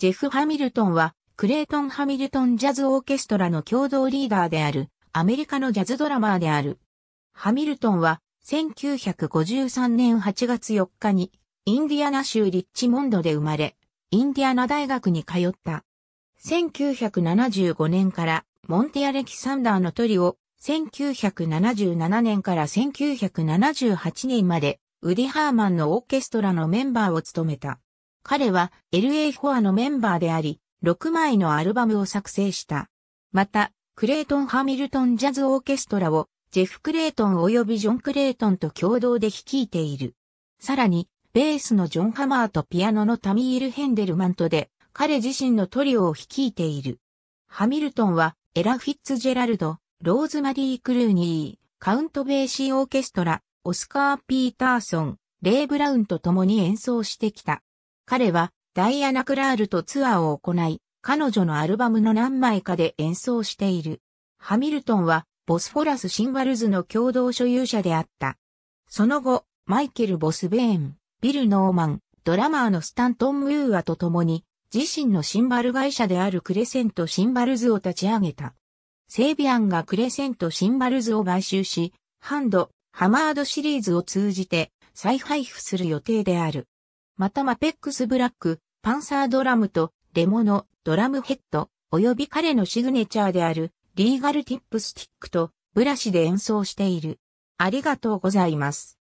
ジェフ・ハミルトンは、クレイトン・ハミルトン・ジャズ・オーケストラの共同リーダーである、アメリカのジャズドラマーである。ハミルトンは、1953年8月4日に、インディアナ州リッチモンドで生まれ、インディアナ大学に通った。1975年から、モンティア・レキサンダーのトリを、1977年から1978年まで、ウディ・ハーマンのオーケストラのメンバーを務めた。彼は LA4 のメンバーであり、6枚のアルバムを作成した。また、クレイトン・ハミルトン・ジャズ・オーケストラを、ジェフ・クレイトン及びジョン・クレイトンと共同で率いている。さらに、ベースのジョン・ハマーとピアノのタミール・ヘンデルマントで、彼自身のトリオを率いている。ハミルトンは、エラ・フィッツジェラルド、ローズマリー・クルーニー、カウント・ベーシー・オーケストラ、オスカー・ピーターソン、レイ・ブラウンと共に演奏してきた。彼はダイアナ・クラールとツアーを行い、彼女のアルバムの何枚かで演奏している。ハミルトンはボスフォラス・シンバルズの共同所有者であった。その後、マイケル・ボスベーン、ビル・ノーマン、ドラマーのスタントン・ムーアと共に、自身のシンバル会社であるクレセント・シンバルズを立ち上げた。セービアンがクレセント・シンバルズを買収し、ハンド、ハマードシリーズを通じて再配布する予定である。またマペックスブラック、パンサードラムと、レモのドラムヘッド、及び彼のシグネチャーである、リーガルティップスティックと、ブラシで演奏している。ありがとうございます。